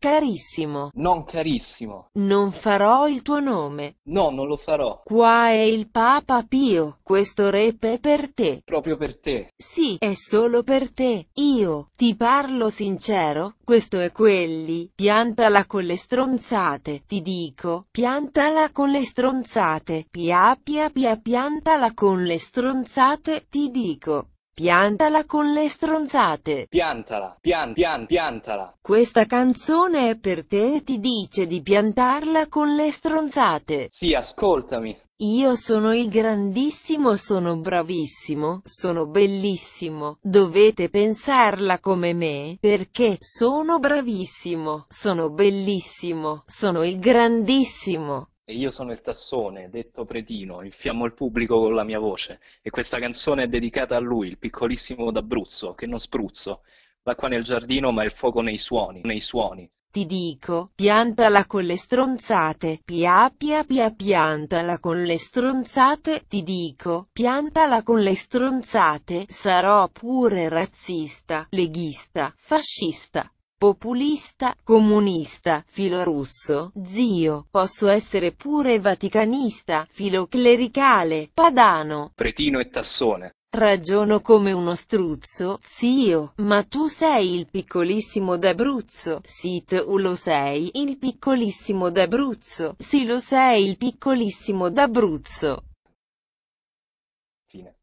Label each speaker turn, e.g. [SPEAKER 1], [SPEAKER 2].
[SPEAKER 1] Carissimo.
[SPEAKER 2] Non carissimo. Non farò il tuo nome.
[SPEAKER 1] No, non lo farò.
[SPEAKER 2] Qua è il Papa Pio. Questo rap è per te. Proprio per te. Sì, è solo per te. Io, ti parlo sincero, questo è quelli. Piantala con le stronzate. Ti dico, piantala con le stronzate. Pia pia pia piantala con le stronzate. Ti dico. Piantala con le stronzate.
[SPEAKER 1] Piantala, pian, pian, piantala.
[SPEAKER 2] Questa canzone è per te e ti dice di piantarla con le stronzate. Sì,
[SPEAKER 1] ascoltami.
[SPEAKER 2] Io sono il grandissimo, sono bravissimo, sono bellissimo, dovete pensarla come me, perché sono bravissimo, sono bellissimo, sono il grandissimo
[SPEAKER 1] e io sono il tassone, detto Pretino, infiammo il pubblico con la mia voce e questa canzone è dedicata a lui, il piccolissimo d'Abruzzo, che non spruzzo, l'acqua nel giardino ma è il fuoco nei suoni, nei suoni.
[SPEAKER 2] Ti dico, piantala con le stronzate, pia pia pia piantala con le stronzate, ti dico, piantala con le stronzate, sarò pure razzista, leghista, fascista, populista, comunista, filo russo, zio, posso essere pure vaticanista, filo clericale, padano,
[SPEAKER 1] pretino e tassone.
[SPEAKER 2] Ragiono come uno struzzo, zio, ma tu sei il piccolissimo d'Abruzzo, sit lo sei, il piccolissimo d'Abruzzo, sì lo sei il piccolissimo d'Abruzzo.
[SPEAKER 1] Fine.